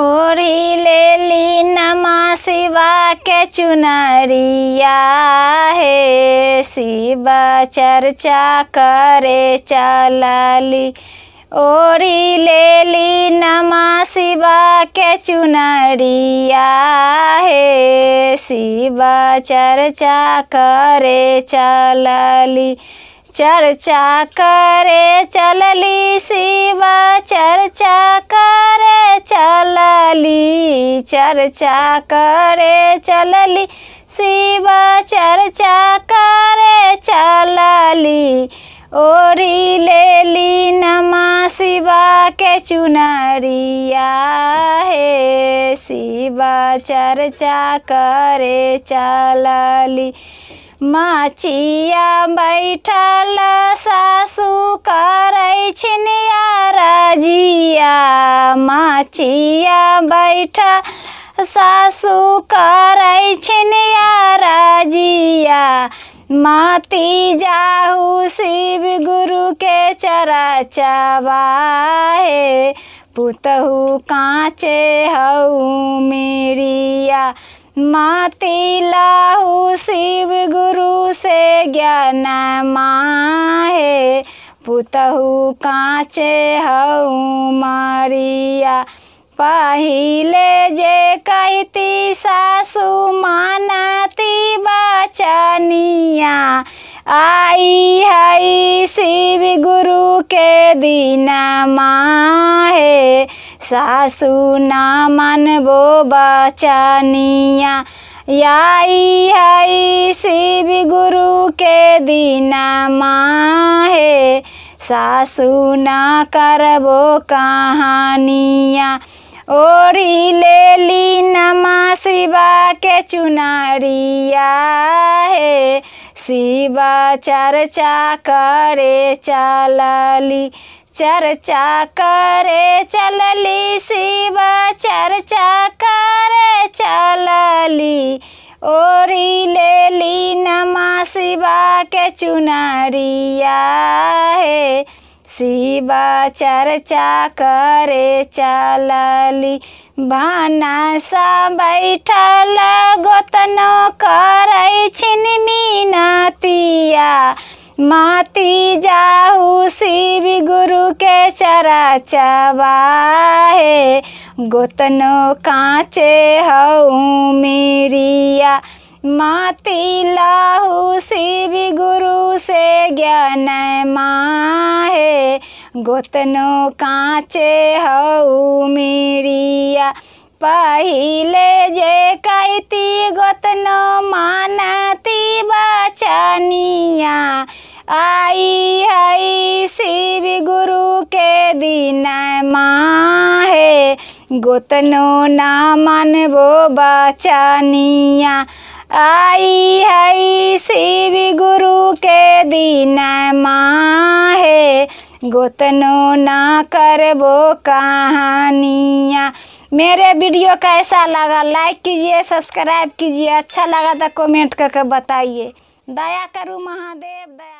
ओढ़ी ले ली नमा शिवा के चुनरिया हे शिवा चर्चा करे चलली ओढ़ी ले ली नमा शिवा के चुनरिया हे शिवा चर्चा करे चलली चर्चा करे चलली शिवा चर्चा करे चल चलली चर्चा करे चलली शिवा चर्चा करे चलली ओरी ले ली नमा शिवा के चुनरिया हे शिवा चर्चा करे चलली माचिया बैठल सासू करे छिनिया राजिया मा नाचिया बैठा सासू कर राजिया माती जाहू शिव गुरु के चरा चबा पुतहु काचे हऊ मेरिया माती लाहू शिव गुरु से ज्ञान माहे पुतहु काँचे हऊ मरिया पहिले जे कहती सासु मानती बचनिया आई है शिव गुरु के दिन माहे सासु ना मनबो बचनिया आई है शिव गुरु के दिन माँ सासुना करबो कहानिया ओरी ले ली नमा शिवा के चुनारिया हे शिवा चर्चा करे चलली चर्चा करे चलली शिवा चर्चा करे चलली ओरी ले ली नमा शिवा के चुनारिया शिवा चर्चा करे चलली भानसा बैठल गोतन करे मीनातिया माती जाहू शिव गुरु के चरा चबाहे गोतनो कांचे हऊ मीरिया माती लाहू शिव गुरु से ज्ञान मा गोतनो काचे हऊ मिरिया पहिले जे कहती गोतनो मानती बचनिया आई है शिव गुरु के दिन माँ गोतनो ना मानबो बचनिया आई है शिव गुरु के दिन माँ गोतनो ना करबो कहानियाँ मेरे वीडियो कैसा लगा लाइक कीजिए सब्सक्राइब कीजिए अच्छा लगा तो कमेंट करके बताइए दया करूँ महादेव दया